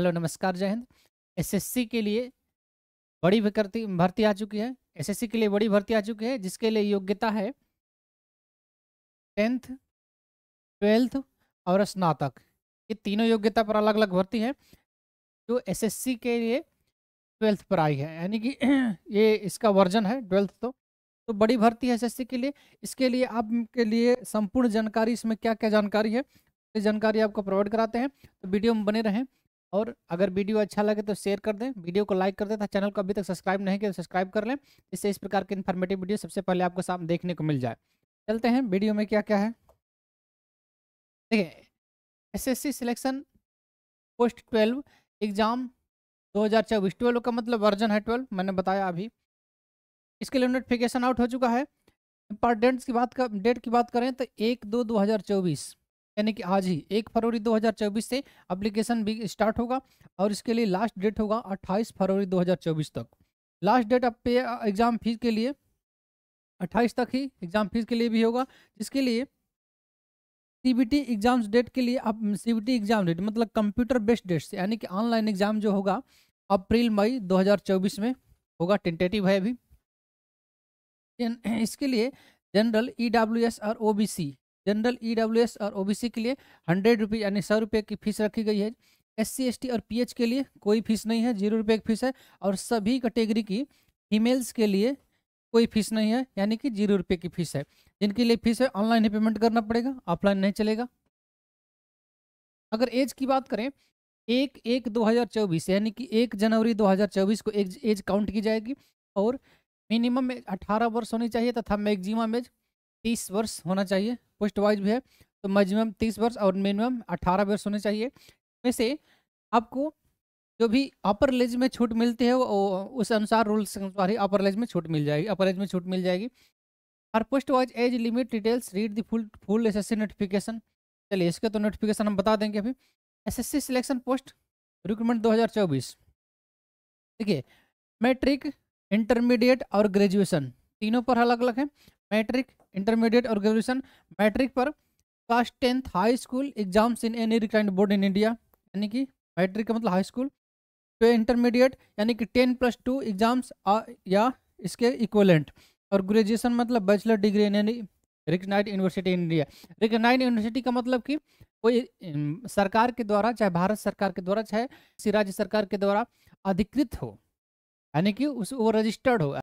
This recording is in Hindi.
हेलो नमस्कार जय हिंद एसएससी के लिए बड़ी भर्ती भर्ती आ चुकी है एसएससी के लिए बड़ी भर्ती आ चुकी है जिसके लिए योग्यता है टेंथ ट्वेल्थ और स्नातक ये तीनों योग्यता पर अलग अलग भर्ती है जो एसएससी के लिए ट्वेल्थ पर आई है यानी कि ये इसका वर्जन है ट्वेल्थ तो तो बड़ी भर्ती है एस के लिए इसके लिए आपके लिए संपूर्ण जानकारी इसमें क्या क्या जानकारी है जानकारी आपको प्रोवाइड कराते हैं तो वीडियो में बने रहें और अगर वीडियो अच्छा लगे तो शेयर कर दें वीडियो को लाइक कर दें तथा चैनल को अभी तक सब्सक्राइब नहीं किया तो सब्सक्राइब कर लें इससे इस प्रकार के इन्फॉर्मेटिव वीडियो सबसे पहले आपको सामने देखने को मिल जाए चलते हैं वीडियो में क्या क्या है देखिए SSC selection post twelve exam दो हज़ार चौबीस ट्वेल्व का मतलब वर्जन है ट्वेल्व मैंने बताया अभी इसके लिए नोटिफिकेशन आउट हो चुका है पर डेट्स की बात कर डेट की बात करें तो एक दो दो हज़ार चौबीस यानी कि आज ही एक फरवरी 2024 से अप्लीकेशन भी स्टार्ट होगा और इसके लिए लास्ट डेट होगा 28 फरवरी 2024 तक लास्ट डेट अब पे एग्ज़ाम फीस के लिए 28 तक ही एग्ज़ाम फीस के लिए भी होगा जिसके लिए सीबीटी एग्ज़ाम्स डेट के लिए अब सीबीटी एग्ज़ाम डेट मतलब कंप्यूटर बेस्ड डेट से यानी कि ऑनलाइन एग्ज़ाम जो होगा अप्रैल मई 2024 में होगा टेंटेटिव है अभी इसके लिए जनरल ई e और O B C general E W S और ओ बी सी के लिए हंड्रेड रुपीज़ यानी सौ रुपये की फीस रखी गई है एस सी एस टी और पी एच के लिए कोई फीस नहीं है जीरो रुपये की फीस है और सभी कैटेगरी की फीमेल्स के लिए कोई फीस नहीं है यानी कि जीरो रुपये की फीस है जिनके लिए फीस है ऑनलाइन ही पेमेंट करना पड़ेगा ऑफलाइन नहीं चलेगा अगर एज की बात करें एक एक 2024 यानी कि एक जनवरी 2024 को एज एज काउंट की जाएगी और मिनिमम एज अठारह वर्ष होनी चाहिए तथा मैगजिम एज तीस वर्ष होना चाहिए पोस्ट वाइज भी है तो मैक्सिमम तीस वर्ष और मिनिमम अठारह वर्ष होने चाहिए में से आपको जो भी अपर लेज में छूट मिलती है वो उस अनुसार रूल्स के अनुसार ही अपर लेज में छूट मिल जाएगी अपर एज में छूट मिल जाएगी और post wise age limit details read the full full SSC notification चलिए इसके तो नोटिफिकेशन हम बता देंगे अभी एसएससी सिलेक्शन पोस्ट रिक्रूटमेंट 2024 देखिए मैट्रिक इंटरमीडिएट और ग्रेजुएशन तीनों पर अलग अलग है मैट्रिक इंटरमीडिएट और ग्रेजुएशन मैट्रिक पर class tenth high school exams in any recognised board in India यानी कि मैट्रिक का मतलब हाई स्कूल तो इंटरमीडिएट यानी कि टेन प्लस टू एग्जाम्स या इसके इक्वलेंट और ग्रेजुएशन मतलब bachelor degree in any recognised university in India recognised university का मतलब कि कोई सरकार के द्वारा चाहे भारत सरकार के द्वारा चाहे किसी राज्य सरकार के द्वारा अधिकृत हो यानी कि उस वो रजिस्टर्ड हो